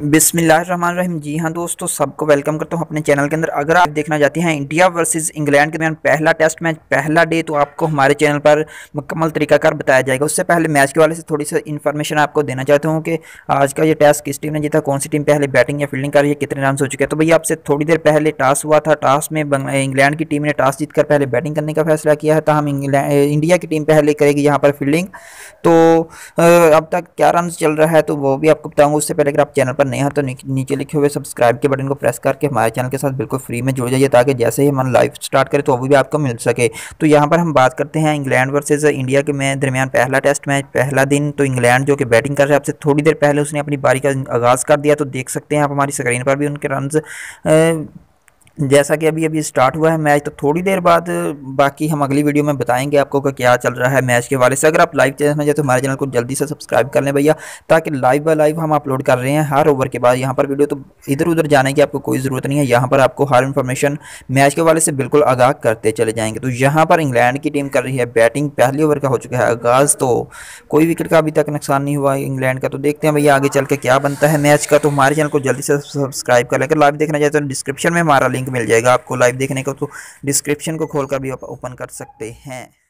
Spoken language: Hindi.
बिसमीम जी हाँ दोस्तों सबको वेलकम करता हूँ अपने चैनल के अंदर अगर आप देखना चाहते हैं इंडिया वर्सेस इंग्लैंड के दरमियान पहला टेस्ट मैच पहला डे तो आपको हमारे चैनल पर मुकम्मल तरीकाकार बताया जाएगा उससे पहले मैच के वाले से थोड़ी सी इन्फॉर्मेशन आपको देना चाहता हूँ कि आज का ये टेस्ट किस टीम ने जीता कौन सी टीम पहले बैटिंग या फील्डिंग कर रही है कितने रन हो चुके हैं तो भैया आपसे थोड़ी देर पहले टॉस हुआ था टॉस में इंग्लैंड की टीम ने जीत जीतकर पहले बैटिंग करने का फैसला किया है तो हम इंडिया की टीम पहले करेगी यहाँ पर फील्डिंग तो अब तक क्या रन चल रहा है तो वो भी आपको बताऊँगा उससे पहले अगर आप चैनल पर पर नया तो नीचे लिखे हुए सब्सक्राइब के बटन को प्रेस करके हमारे चैनल के साथ बिल्कुल फ्री में जुड़ जाइए ताकि जैसे ही हमारा लाइव स्टार्ट करें तो अभी भी आपको मिल सके तो यहाँ पर हम बात करते हैं इंग्लैंड वर्सेज इंडिया के में दरमियान पहला टेस्ट मैच पहला दिन तो इंग्लैंड जो कि बैटिंग कर रहे हैं आपसे थोड़ी देर पहले उसने अपनी बारी का आगाज़ कर दिया तो देख सकते हैं आप हमारी स्क्रीन पर भी उनके रन जैसा कि अभी अभी स्टार्ट हुआ है मैच तो थोड़ी देर बाद बाकी हम अगली वीडियो में बताएंगे आपको कि क्या चल रहा है मैच के वाले से अगर आप लाइव चैनल में जाए तो हमारे चैनल को जल्दी से सब्सक्राइब कर लें भैया ताकि लाइव बाय लाइव हम अपलोड कर रहे हैं हर ओवर के बाद यहाँ पर वीडियो तो इधर उधर जाने की आपको कोई ज़रूरत नहीं है यहाँ पर आपको हर इन्फॉर्मेशन मैच के वाले से बिल्कुल आगाह करते चले जाएंगे तो यहाँ पर इंग्लैंड की टीम कर रही है बैटिंग पहली ओवर का हो चुका है आगाज़ तो कोई विकेट का अभी तक नुकसान नहीं हुआ इंग्लैंड का तो देखते हैं भैया आगे चल के क्या बनता है मैच का तो हमारे चैनल को जल्दी से सब्सक्राइब कर लेकर लाइव देखना चाहते हैं डिस्क्रिप्शन में हमारा लिंक लिंक मिल जाएगा आपको लाइव देखने को तो डिस्क्रिप्शन को खोलकर भी आप ओपन कर सकते हैं